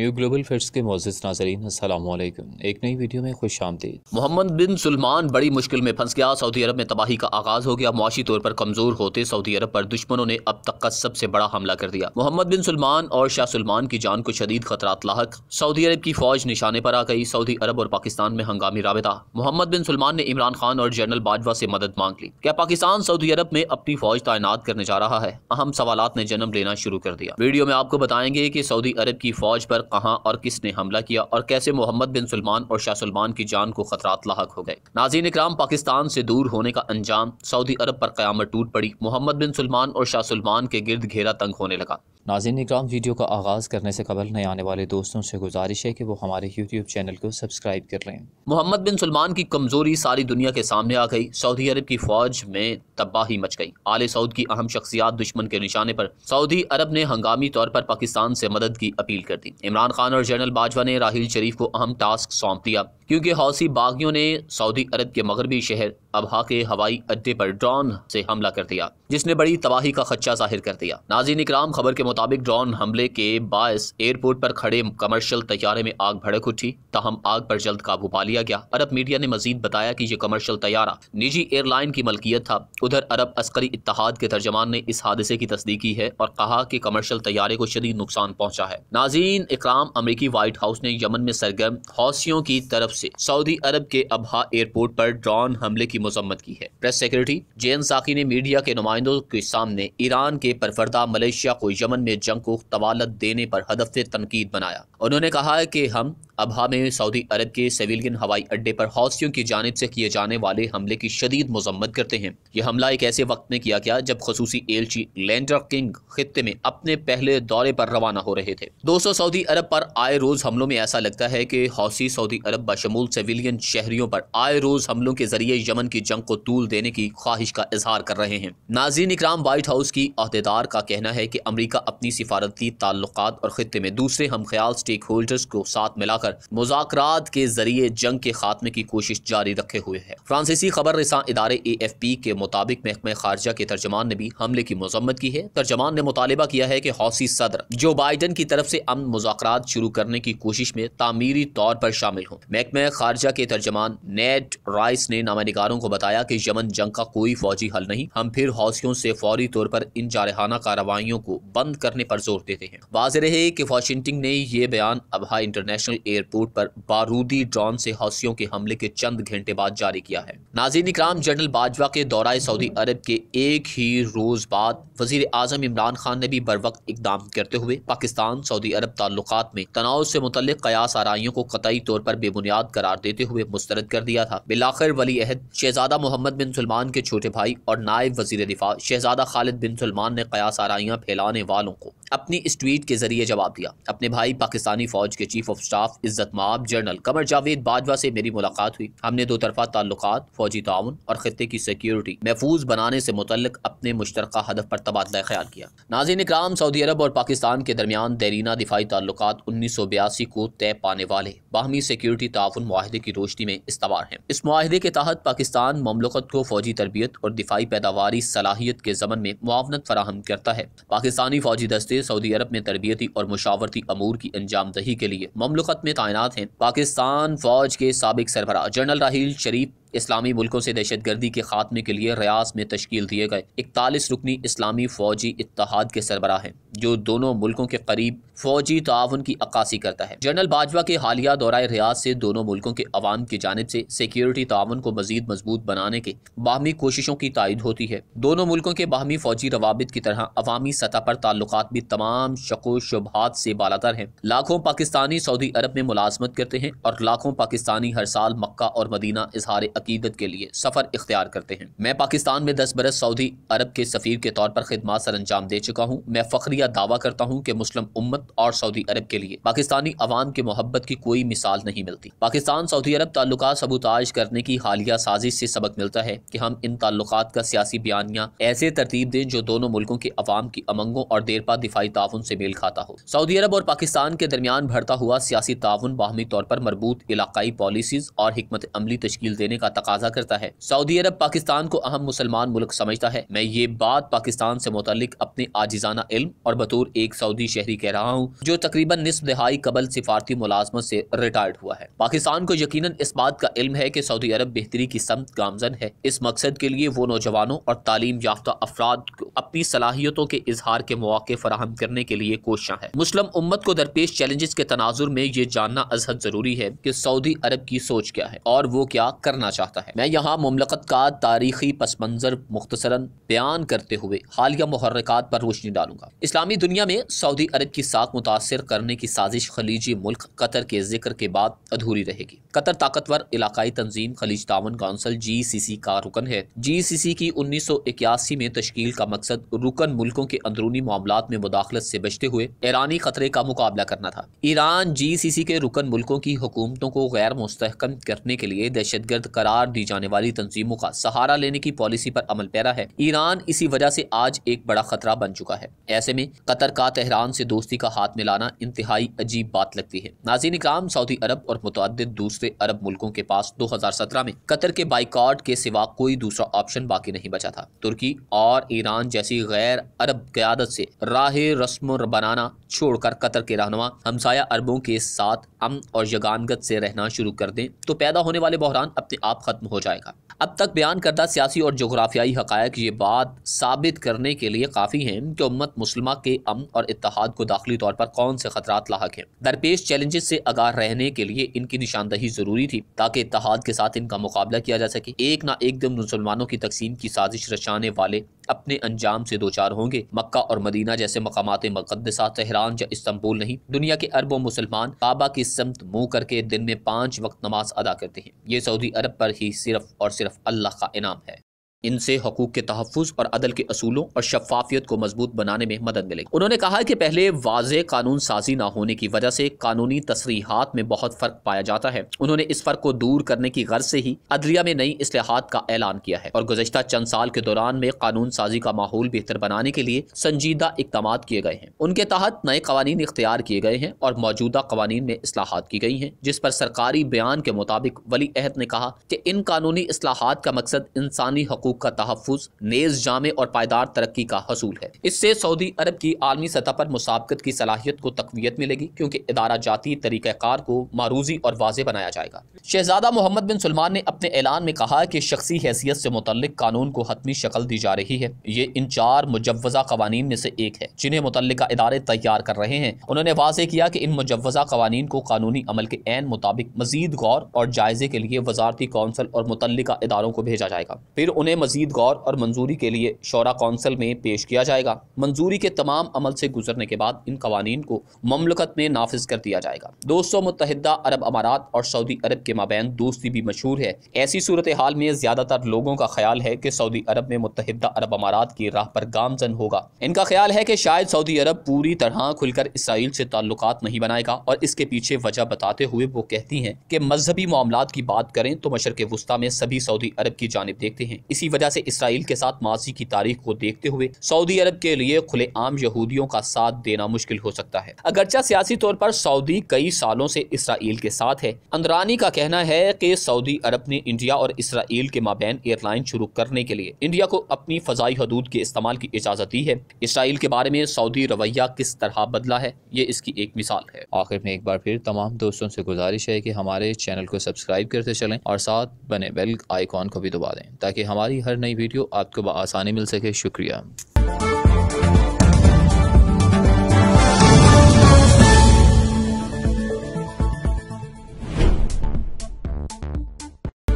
new global facts के मोजिज नाजरीन असलम एक नई वीडियो में खुश आमदीद मोहम्मद बिन सलमान बड़ी मुश्किल में फंस गया सऊदी अरब में तबाही का आगाज हो गया मुआशी तौर पर कमजोर होते सऊदी अरब पर दुश्मनों ने अब तक का सबसे बड़ा हमला कर दिया मोहम्मद बिन सलमान और शाह सलमान की जान को शदीद खतरा लाक सऊदी अरब की फौज निशाने पर आ गई सऊदी अरब और पाकिस्तान में हंगामी रबता मोहम्मद बिन सलमान ने इमरान खान और जनरल बाजवा से मदद मांग ली क्या पाकिस्तान सऊदी अरब में अपनी फौज तैनात करने जा रहा है अहम सवाल ने जन्म लेना शुरू कर दिया वीडियो में आपको बताएंगे की सऊदी अरब की फौज पर कहाँ और किसने हमला किया और कैसे मोहम्मद बिन सलमान और शाह सलमान की जान को खतरात लाक हो गए नाजीन इक्राम पाकिस्तान से दूर होने का अंजाम सऊदी अरब पर क्यामत टूट पड़ी मोहम्मद बिन सलमान और शाह सलमान के गिर्द घेरा तंग होने लगा नाजीन इक्राम वीडियो का आगाज़ करने से कबल नए आने वाले दोस्तों से गुजारिश है कि वो हमारे यूट्यूब चैनल को सब्सक्राइब कर लें मोहम्मद बिन सलमान की कमज़ोरी सारी दुनिया के सामने आ गई सऊदी अरब की फ़ौज में तबाही मच गई आले सऊद की अहम शख्सियात दुश्मन के निशाने पर सऊदी अरब ने हंगामी तौर पर पाकिस्तान से मदद की अपील कर दी इमरान खान और जनरल बाजवा ने राहल शरीफ को अहम टास्क सौंप दिया क्योंकि हौसी बागियों ने सऊदी अरब के मगरबी शहर अबहा के हवाई अड्डे पर ड्रोन से हमला कर दिया जिसने बड़ी तबाही का खदशा जाहिर कर दिया नाजिन इक्राम खबर के मुताबिक ड्रोन हमले के बायस एयरपोर्ट पर खड़े कमर्शियल तैयारे में आग भड़क उठी तहम आग पर जल्द काबू पा लिया गया अरब मीडिया ने मजीद बताया कि यह कमर्शियल तैयारा निजी एयरलाइन की मलकियत था उधर अरब अस्करी इतिहाद के तर्जमान ने इस हादसे की तस्दीक की है और कहा कि कमर्शियल तैयारे को शदीद नुकसान पहुंचा है नाजीन इकराम अमरीकी व्हाइट हाउस ने यमन में सरगर्म हौसियों की तरफ से सऊदी अरब के अबहा एयरपोर्ट पर ड्रोन हमले की मजम्मत की है प्रेस सेक्रेटरी एन साकी ने मीडिया के नुमाइंदों के सामने ईरान के परफरदा मलेशिया को यमन में जंग को तवालत देने पर हदफ तनकीद बनाया उन्होंने कहा कि हम अबहा में सऊदी अरब के सेविलियन हवाई अड्डे पर हौसियों की जानब से किए जाने वाले हमले की शदीद मजम्मत करते हैं यह हमला एक ऐसे वक्त में किया गया जब खसूसी एलची लैंडर किंग खत्े में अपने पहले दौरे पर रवाना हो रहे थे दोस्तों सऊदी अरब पर आए रोज हमलों में ऐसा लगता है कि हौसी सऊदी अरब बशमूल सिविलियन शहरियों पर आए रोज हमलों के जरिए यमन की जंग को तूल देने की ख्वाहिश का इजहार कर रहे हैं नाजीन इकराम व्हाइट हाउस की अहदेदार का कहना है कि अमरीका अपनी सिफारती ताल्लुक और खत्े में दूसरे हम ख्याल स्टेक होल्डर्स को साथ मिलाकर कर मुजाकर के जरिए जंग के खात्मे की कोशिश जारी रखे हुए है फ्रांसीसी खबर रसा इदारे ए एफ पी के मुताबिक महकमे खारजा के तर्जमान ने भी हमले की मजम्मत की है तर्जमान ने मुतालबा किया है कि हौसी सदर जो बाइडन की तरफ ऐसी अमन मुजाकर शुरू करने की कोशिश में तामीरी तौर पर शामिल हों महकमे खारजा के तर्जमान नेट राइस ने नामा निगारों को बताया की यमन जंग का कोई फौजी हल नहीं हम फिर हौसियों ऐसी फौरी तौर पर इन जारहाना कार्रवाइयों को बंद करने पर जोर देते हैं वाज रहे की वॉशिंगटन ने यह बयान अबहा इंटरनेशनल एयर एयरपोर्ट पर बारूदी ड्रोन से हौसियों के हमले के चंद घंटे बाद जारी किया है नाजीन इक्राम जनरल बाजवा के दौरा सऊदी अरब के एक ही रोज बाद वजीर आजम इमरान खान ने भी बर वक्त इकदाम करते हुए पाकिस्तान सऊदी अरब ताल्लुक में तनाव से मुतल कयास आरियों को कतई तौर पर बेबुनियाद करार देते हुए मुस्तरद कर दिया था बिलाखिर वली अहद शहजादा मोहम्मद बिन सलमान के छोटे भाई और नायब वजीर दिफा शहजादा खालिद बिन सलमान ने कयास आरियाँ फैलाने वालों को अपनी इस ट्वीट के जरिए जवाब दिया अपने भाई पाकिस्तानी फौज के चीफ ऑफ स्टाफ इज्जत माब जनरल कमर जावेद बाजवा से मेरी मुलाकात हुई हमने दो तरफा ताल्लुक फौजी ताउन और खत्े की सिक्योरिटी महफूज बनाने से मुतल अपने मुश्तर हदफ पर तबादला ख्याल किया नाजिन इक्राम सऊदी अरब और पाकिस्तान के दरमियान देरीना दिफाई ताल्लुक उन्नीस सौ बयासी को तय पाने वाले बाहमी सिक्योरिटी ताउन माहदे की रोशनी में इस्तवार है इस माहदे के तहत पाकिस्तान ममलकत को फौजी तरबियत और दिफाई पैदावार सलाहियत के जमन में मुआवनत फराहम करता है पाकिस्तानी फौजी दस्ते सऊदी अरब में तरबियती और मुशावरती अमूर की अंजामदही के लिए ममलकत में में तैनात हैं पाकिस्तान फौज के सबक सरबरा जनरल राहील शरीफ इस्लामी मुल्कों से दहशत गर्दी के खात्मे के लिए रियाज में तश्कील दिए गए इकतालीस रुकनी इस्लामी फौजी इतिहाद के सरबरा हैं जो दोनों मुल्कों के करीब फौजी ताउन की अक्सी करता है जनरल बाजवा के हालिया दौरा रियाज से दोनों मुल्कों के अवाम की जानब से सिक्योरिटी ताउन को मजीद मजबूत बनाने के बाहमी कोशिशों की तायद होती है दोनों मुल्कों के बाहमी फौजी रवाबित की तरह अवामी सतह पर ताल्लुक भी तमाम शको शुभात से बालातर हैं लाखों पाकिस्तानी सऊदी अरब में मुलाजमत करते हैं और लाखों पाकिस्तानी हर साल मक्का और मदीना इजहार अकीदत के लिए सफर इख्तियार करते हैं मैं पाकिस्तान में दस बरस सऊदी अरब के सफ़ीर के तौर पर खदमा सर अंजाम दे चुका हूँ मैं फ़खरिया दावा करता हूँ कि मुस्लिम उम्मत और सऊदी अरब के लिए पाकिस्तानी अवाम की मोहब्बत की कोई मिसाल नहीं मिलती पाकिस्तान सऊदी अरब ताल्लुक सबूताज करने की हालिया साजिश से सबक मिलता है कि हम इन ताल्लुक का सियासी बयानियाँ ऐसे तरतीब दें जो दोनों मुल्कों के अवाम की अमंगों और देरपा दिफाई ताउन से मेल खाता हो सऊदी अरब और पाकिस्तान के दरमियान भरता हुआ सियासी ताउन बाहमी तौर पर मरबूत इलाकाई पॉलिसीज और हमत अमली तश्ल देने का तकाजा करता है सऊदी अरब पाकिस्तान को अहम मुसलमान मुल्क समझता है मैं ये बात पाकिस्तान से मुतल अपने आजिजाना इल्म और बतौर एक सऊदी शहरी कह रहा हूँ हूँ जो तकरीबन निसफ दहाई कबल सिफारती मुलाजमत से रिटायर्ड हुआ है पाकिस्तान को यकीन इस बात का इल्म है कि सऊदी अरब बेहतरी की समत गामजन है इस मकसद के लिए वो नौजवानों और तालीम याफ्ता अफराद को अपनी सलाहियतों के इजहार के मौके फराहम करने के लिए कोशिश है मुस्लिम उम्मत को दरपेश चैलेंजेस के तनाजुर में ये जानना अजहद जरूरी है की सऊदी अरब की सोच क्या है और वो क्या करना चाहता है मैं यहाँ ममलकत का तारीखी पस मंजर मुख्तसरन बयान करते हुए हालिया मुहर्रकत पर रोशनी डालूंगा इस्लामी दुनिया में सऊदी अरब की साथ मुतासर करने की साजिश खलीजी मुल्क कतर के जिक्र के बाद अधूरी रहेगी कतर ताकतवर इलाकई तंजीम खलीज तावन काउंसिल जी सी सी का रुकन है जी सी सी की उन्नीस सौ इक्यासी में तश्ल का मकसद रुकन मुल्कों के अंदरूनी मामला में मुदाखलत से बचते हुए ईरानी खतरे का मुकाबला करना था ईरान जी सी सी के रुकन मुल्कों की हुकूमतों को गैर मुस्तकम करने के लिए दहशत गर्द करार दी जाने वाली तंजीमों का सहारा लेने की पॉलिसी पर अमल पैरा है ईरान इसी वजह से आज एक बड़ा खतरा बन चुका है ऐसे में कतर का तेहरान से दोस्ती का हाथ मिलाना इंतहाई अजीब बात लगती है नाजीन काम सऊदी अरब और मुतद दूसरे अरब मुल्कों के पास दो हज़ार सत्रह में कतर के बाइकाट के सिवा कोई दूसरा ऑप्शन बाकी नहीं बचा था तुर्की और ईरान जैसी गैर अरब क्यादत से राह रस्म बनाना छोड़कर कतर के रहनुमा हमसाया अरबों के साथ अम और यगानगत से रहना शुरू कर दें तो पैदा होने वाले बहरान अपने आप ख़त्म हो जाएगा अब तक बयान करदा सियासी और जोग्राफियाई हक़ ये बात साबित करने के लिए काफ़ी हैं कि उम्मत मुसलमा के अम और इतिहाद को दाखिली तौर पर कौन से खतरा लाक हैं दरपेश चैलेंजेस से आगाह रहने के लिए इनकी निशानदही ज़रूरी थी ताकि इतिहाद के साथ इनका मुकाबला किया जा सके एक ना एक दिन मुसलमानों की तकसीम की साजिश रचाने वाले अपने अंजाम से दो चार होंगे मक्का और मदीना जैसे मकाम मकदसा तहरान या इस्तंबुल नहीं दुनिया के अरबों मुसलमान बाबा की समत मुँह करके दिन में पाँच वक्त नमाज अदा करते हैं ये सऊदी अरब पर ही सिर्फ और सिर्फ अल्लाह का इनाम है इनसे हकूक के तहफ़ और अदल के असूलों और शफाफियत को मजबूत बनाने में मदद मिलेगी उन्होंने कहा कि पहले वाज कानून साजी न होने की वजह से कानूनी तसरीहत में बहुत फ़र्क पाया जाता है उन्होंने इस फ़र्क को दूर करने की गर्ज से ही अदलिया में नई असलाहत का ऐलान किया है और गुजशत चंद साल के दौरान में कानून साजी का माहौल बेहतर बनाने के लिए संजीदा इकदाम किए गए हैं उनके तहत नए कवानीन इख्तियार किए गए हैं और मौजूदा कवानीन में असलाहत की गई हैं जिस पर सरकारी बयान के मुताबिक वली अहद ने कहा कि इन कानूनी असलाहत का मकसद इंसानी हकूक हकूक का तहफ़ नेज जामे और पायदार तरक्की का हसूल है इससे सऊदी अरब की आलमी सतह पर मुसाबकत की सलाहियत को तकवीत मिलेगी क्योंकि इदारा जाती तरीक़ार को मारूजी और वाजे बनाया जाएगा शहजादा मोहम्मद बिन सलमान ने अपने ऐलान में कहा कि शख्सी हैसियत से मुतल कानून को हतमी शक्ल दी जा रही है ये इन चार मुजवजा कवानीन में से एक है जिन्हें मुतल इदारे तैयार कर रहे हैं उन्होंने वाजे किया कि इन मुजवजा कवानीन को कानूनी अमल के एन मुताबिक मजीद गौर और जायजे के लिए वजारती कौंसल और मुतल इदारों को भेजा जाएगा फिर उन्हें मजीद गौर और मंजूरी के लिए शौरा कौंसिल में पेश किया जाएगा मंजूरी के तमाम अमल से गुजरने के बाद इन कवानीन को ममलकत में नाफिज कर दिया जाएगा दोस्तों मुतहदा अरब अमारात और सऊदी अरब के माबेन दोस्ती भी मशहूर है ऐसी सूरत हाल में ज़्यादातर लोगों का ख्याल है कि सऊदी अरब में मुतहदा अरब अमारात की राह पर गामजन होगा इनका ख्याल है कि शायद सऊदी अरब पूरी तरह खुलकर इसराइल से ताल्लुक नहीं बनाएगा और इसके पीछे वजह बताते हुए वो कहती हैं कि मजहबी मामला की बात करें तो मशरक वस्ता में सभी सऊदी अरब की जानब देखते हैं इसी वजह से इसराइल के साथ माजी की तारीख को देखते हुए सऊदी अरब के लिए खुले आम यहूदियों का साथ देना मुश्किल हो सकता है अगरचा सियासी तौर पर सऊदी कई सालों से इसराइल के साथ है अंदरानी का कहना है कि सऊदी अरब ने इंडिया और इसराइल के माबेन एयरलाइन शुरू करने के लिए इंडिया को अपनी फजाई हदूद के इस्तेमाल की इजाजत दी है इसराइल के बारे में सऊदी रवैया किस तरह बदला है ये इसकी एक मिसाल है आखिर में एक बार फिर तमाम दोस्तों से गुजारिश है कि हमारे चैनल को सब्सक्राइब करते चलें और साथ बने बेल आइकॉन को भी दबा दें ताकि हमारी हर नई वीडियो आपको आसानी मिल सके शुक्रिया